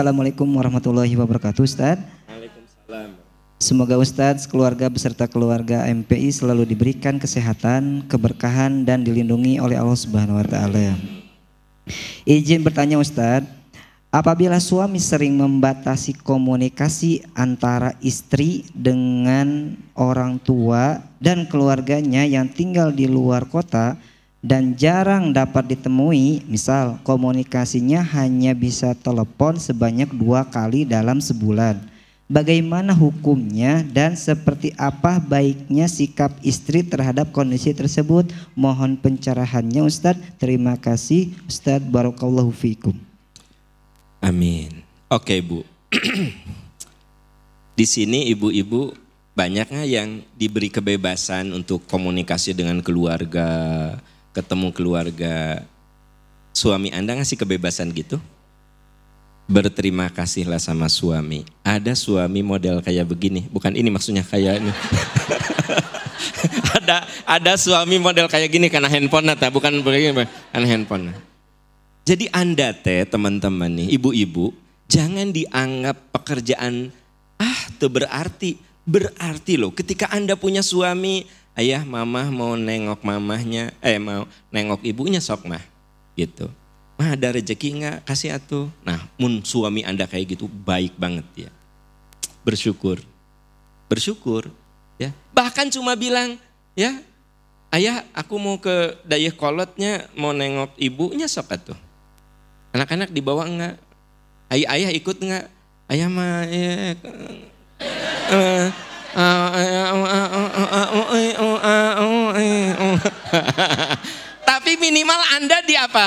Assalamualaikum warahmatullahi wabarakatuh Ustaz. Waalaikumsalam. Semoga Ustadz, keluarga beserta keluarga MPI selalu diberikan kesehatan, keberkahan, dan dilindungi oleh Allah Subhanahu wa Ta'ala. Izin bertanya Ustadz, apabila suami sering membatasi komunikasi antara istri dengan orang tua dan keluarganya yang tinggal di luar kota, dan jarang dapat ditemui, misal komunikasinya hanya bisa telepon sebanyak dua kali dalam sebulan. Bagaimana hukumnya dan seperti apa baiknya sikap istri terhadap kondisi tersebut? Mohon pencerahannya Ustadz. Terima kasih Ustadz Barakallahu Fikum. Amin. Oke Bu. Di sini ibu-ibu banyaknya yang diberi kebebasan untuk komunikasi dengan keluarga, ketemu keluarga suami Anda ngasih kebebasan gitu? Berterima kasihlah sama suami. Ada suami model kayak begini, bukan ini maksudnya kayak ini. ada ada suami model kayak gini karena handphone nata, bukan begini, karena handphone. Jadi Anda teh teman-teman nih, ibu-ibu, jangan dianggap pekerjaan ah tuh berarti berarti loh ketika Anda punya suami ayah mamah mau nengok mamahnya, eh mau nengok ibunya sok mah gitu. Mah ada rejeki nggak kasih atuh. Nah mun suami anda kayak gitu baik banget ya. Bersyukur, bersyukur ya. Bahkan cuma bilang ya ayah aku mau ke dayah kolotnya mau nengok ibunya sok atuh. Anak-anak dibawa nggak? Ayah, ayah ikut nggak? Ayah mah ya, eh Tapi minimal Anda di apa?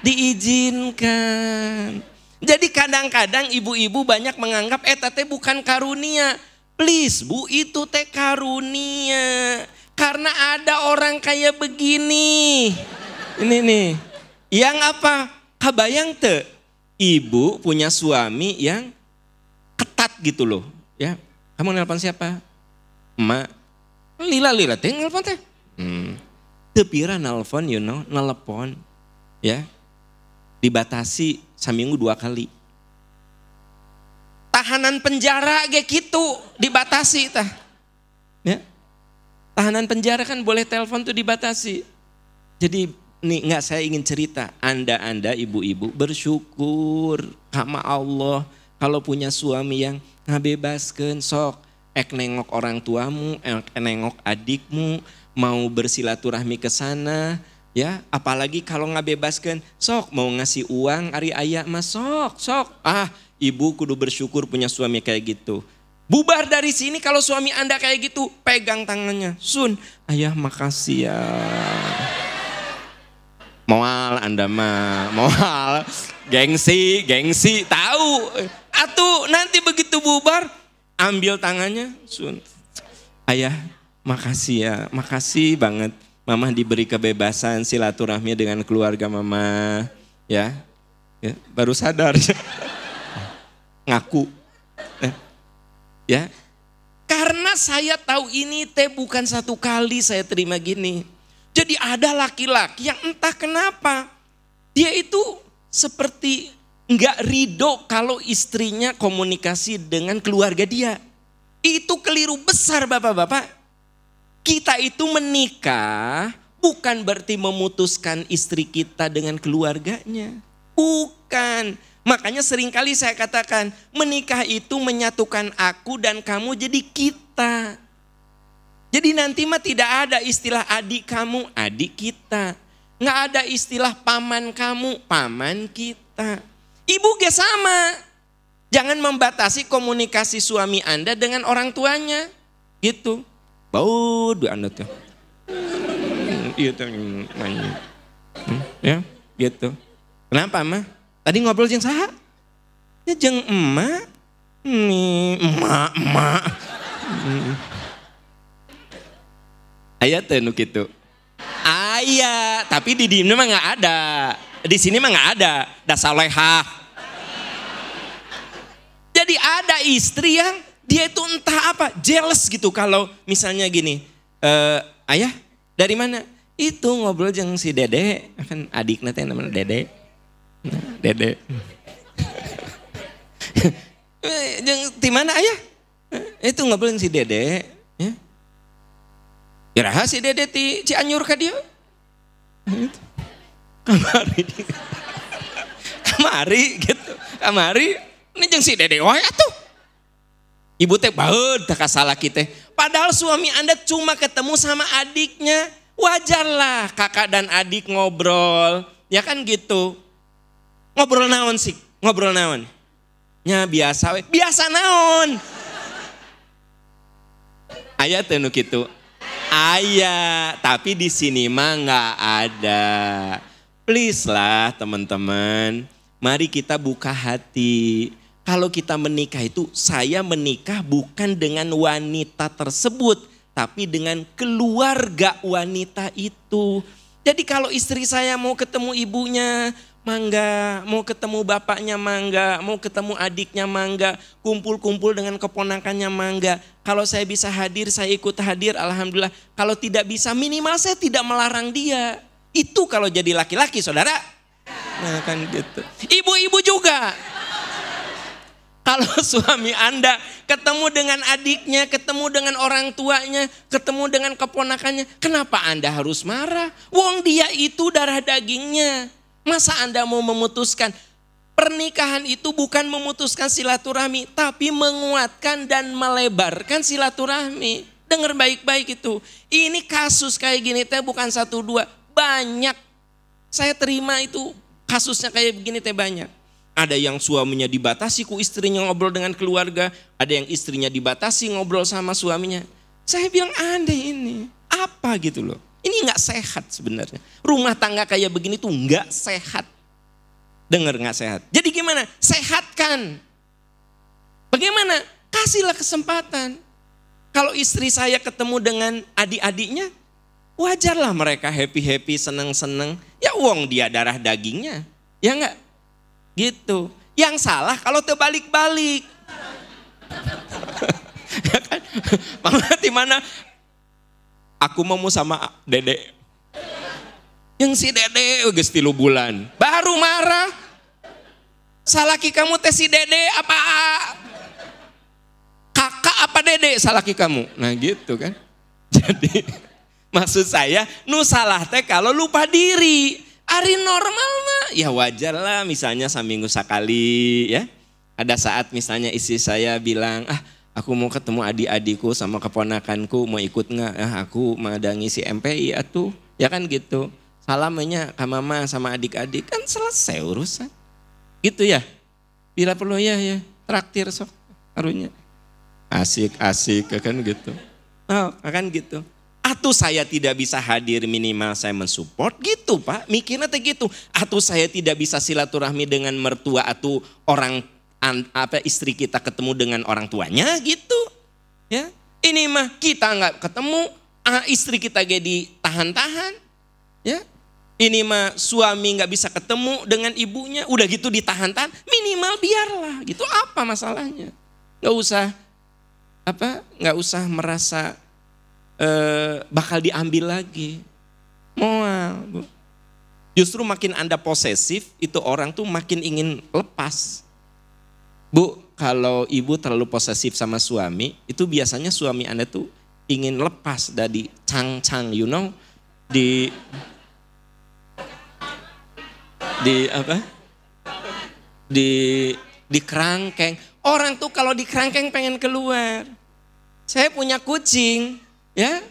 Diizinkan. Jadi kadang-kadang ibu-ibu banyak menganggap eh tete bukan karunia. Please bu itu teh karunia. Karena ada orang kayak begini. Ini nih. Yang apa? Kabayang te. Ibu punya suami yang ketat gitu loh. Ya, kamu nelpon siapa? Emak. Oh, lila lila teh nelpon teh. Hmm. Tepira nelpon you know, nelpon ya. Dibatasi seminggu dua kali. Tahanan penjara kayak gitu dibatasi tah. Ya. Tahanan penjara kan boleh telepon tuh dibatasi. Jadi nih nggak saya ingin cerita anda anda ibu-ibu bersyukur sama Allah kalau punya suami yang ngabebaskan sok ek nengok orang tuamu, ek nengok adikmu, mau bersilaturahmi ke sana, ya apalagi kalau ngabebaskan sok mau ngasih uang ari ayah mas sok sok ah ibu kudu bersyukur punya suami kayak gitu bubar dari sini kalau suami anda kayak gitu pegang tangannya sun ayah makasih ya mual anda mah moal gengsi gengsi tahu satu, nanti begitu bubar, ambil tangannya, sun. Ayah, makasih ya, makasih banget. Mama diberi kebebasan silaturahmi dengan keluarga mama, ya. ya baru sadar ya. ngaku. Eh, ya. Karena saya tahu ini teh bukan satu kali saya terima gini. Jadi ada laki-laki yang entah kenapa dia itu seperti nggak ridho kalau istrinya komunikasi dengan keluarga dia. Itu keliru besar bapak-bapak. Kita itu menikah bukan berarti memutuskan istri kita dengan keluarganya. Bukan. Makanya seringkali saya katakan menikah itu menyatukan aku dan kamu jadi kita. Jadi nanti mah tidak ada istilah adik kamu, adik kita. Nggak ada istilah paman kamu, paman kita Ibu gak sama. Jangan membatasi komunikasi suami Anda dengan orang tuanya. Gitu. Bau dua Anda tuh. Gitu. Ya, gitu. Kenapa, Ma? Tadi ngobrol jeng saha? Ya jeng emak. emak, emak. Hmm. Ayat teh gitu. Ayah, tapi di diemnya mah nggak ada. Di sini mah nggak ada. Dasar leha. Jadi ada istri yang dia itu entah apa jealous gitu kalau misalnya gini, e, ayah dari mana? Itu ngobrol jeng si dede kan adik nanti namanya dede, dede. jeng di mana ayah? Itu ngobrol si dede. Ya, ya si dede ti cianjur ke dia. Gitu. Kamari. Kamari gitu. Kamari ini jeung si Dede wae atuh. Ibu teh baheud tak salah kita. Padahal suami Anda cuma ketemu sama adiknya. Wajarlah kakak dan adik ngobrol. Ya kan gitu. Ngobrol naon sih? Ngobrol naon? Ya biasa we. Biasa naon? Ayat nu gitu. Ayah, tapi di sini mah nggak ada. Please lah teman-teman, mari kita buka hati. Kalau kita menikah itu, saya menikah bukan dengan wanita tersebut, tapi dengan keluarga wanita itu. Jadi kalau istri saya mau ketemu ibunya, mangga, mau ketemu bapaknya mangga, mau ketemu adiknya mangga, kumpul-kumpul dengan keponakannya mangga. Kalau saya bisa hadir, saya ikut hadir, alhamdulillah. Kalau tidak bisa, minimal saya tidak melarang dia. Itu kalau jadi laki-laki saudara. Nah kan gitu. Ibu-ibu juga. Kalau suami Anda ketemu dengan adiknya, ketemu dengan orang tuanya, ketemu dengan keponakannya, kenapa Anda harus marah? Wong dia itu darah dagingnya. Masa Anda mau memutuskan? Pernikahan itu bukan memutuskan silaturahmi, tapi menguatkan dan melebarkan silaturahmi. Dengar baik-baik itu. Ini kasus kayak gini teh bukan satu dua, banyak. Saya terima itu kasusnya kayak begini teh banyak. Ada yang suaminya dibatasi ku istrinya ngobrol dengan keluarga, ada yang istrinya dibatasi ngobrol sama suaminya. Saya bilang aneh ini, apa gitu loh. Ini nggak sehat sebenarnya. Rumah tangga kayak begini tuh nggak sehat. Dengar nggak sehat. Jadi gimana? Sehatkan. Bagaimana? Kasihlah kesempatan. Kalau istri saya ketemu dengan adik-adiknya, Wajarlah mereka happy-happy, seneng-seneng. Ya uang dia darah dagingnya. Ya enggak? Gitu. Yang salah kalau terbalik-balik. ya kan? Mama mana? Aku mau sama dede Yang si dede geus tilu bulan. Baru marah. Salaki kamu tes si dede apa? Kakak apa dede salaki kamu? Nah gitu kan. Jadi Maksud saya, nu salah teh kalau lupa diri. Ari normal mah, ya wajar lah misalnya seminggu sekali ya. Ada saat misalnya istri saya bilang, ah aku mau ketemu adik-adikku sama keponakanku, mau ikut nggak? Ah, aku ada si MPI atuh, ya kan gitu. Salamnya ke mama sama adik-adik, kan selesai urusan. Gitu ya, bila perlu ya ya, traktir sok, harunya. Asik-asik kan gitu. Oh, kan gitu. Atau saya tidak bisa hadir minimal saya mensupport gitu pak. Mikirnya teh gitu. Atau saya tidak bisa silaturahmi dengan mertua atau orang apa istri kita ketemu dengan orang tuanya gitu. Ya, ini mah kita nggak ketemu, ah, istri kita jadi tahan-tahan. Ya, ini mah suami nggak bisa ketemu dengan ibunya, udah gitu ditahan-tahan. Minimal biarlah gitu. Apa masalahnya? Nggak usah apa? Nggak usah merasa Eh, bakal diambil lagi. Mual. Justru makin Anda posesif, itu orang tuh makin ingin lepas. Bu, kalau ibu terlalu posesif sama suami, itu biasanya suami Anda tuh ingin lepas dari cang-cang, you know, di di apa? Di di kerangkeng. Orang tuh kalau di kerangkeng pengen keluar. Saya punya kucing. Ya,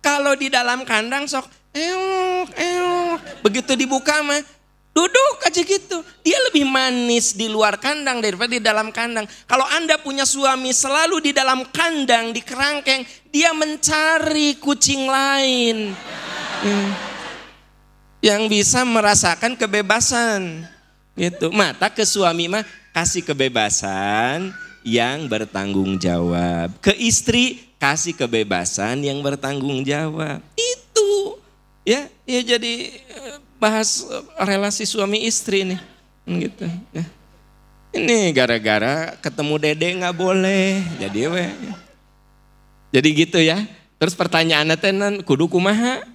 kalau di dalam kandang sok eok eok begitu dibuka mah duduk aja gitu. Dia lebih manis di luar kandang daripada di dalam kandang. Kalau Anda punya suami selalu di dalam kandang, di kerangkeng, dia mencari kucing lain. Ya. Yang bisa merasakan kebebasan. Gitu. Mata ke suami mah kasih kebebasan yang bertanggung jawab. Ke istri kasih kebebasan yang bertanggung jawab. Itu ya, ya jadi eh, bahas eh, relasi suami istri nih, gitu. Ya. Ini gara-gara ketemu dede nggak boleh, jadi we. Jadi gitu ya. Terus pertanyaannya tenan kudu kumaha?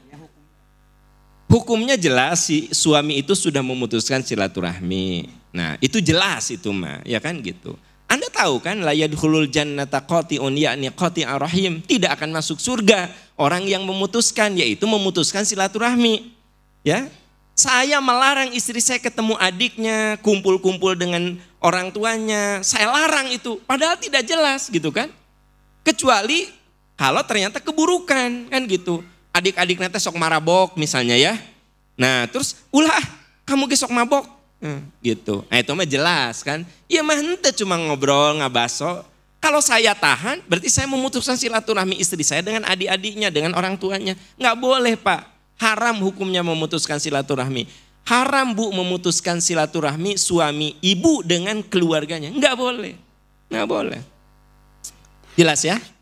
Hukumnya jelas si suami itu sudah memutuskan silaturahmi. Nah, itu jelas itu mah, ya kan gitu tahu kan la yadkhulul jannata qati'un yakni qati'a rahim, tidak akan masuk surga orang yang memutuskan yaitu memutuskan silaturahmi. Ya. Saya melarang istri saya ketemu adiknya, kumpul-kumpul dengan orang tuanya. Saya larang itu padahal tidak jelas gitu kan. Kecuali kalau ternyata keburukan kan gitu. Adik-adik nanti sok marabok misalnya ya. Nah, terus ulah kamu gesok mabok Hmm. Gitu. Nah itu mah jelas kan. Ya mah ente cuma ngobrol ngabaso. Kalau saya tahan berarti saya memutuskan silaturahmi istri saya dengan adik-adiknya, dengan orang tuanya. Nggak boleh pak. Haram hukumnya memutuskan silaturahmi. Haram bu memutuskan silaturahmi suami ibu dengan keluarganya. Nggak boleh. Nggak boleh. Jelas ya?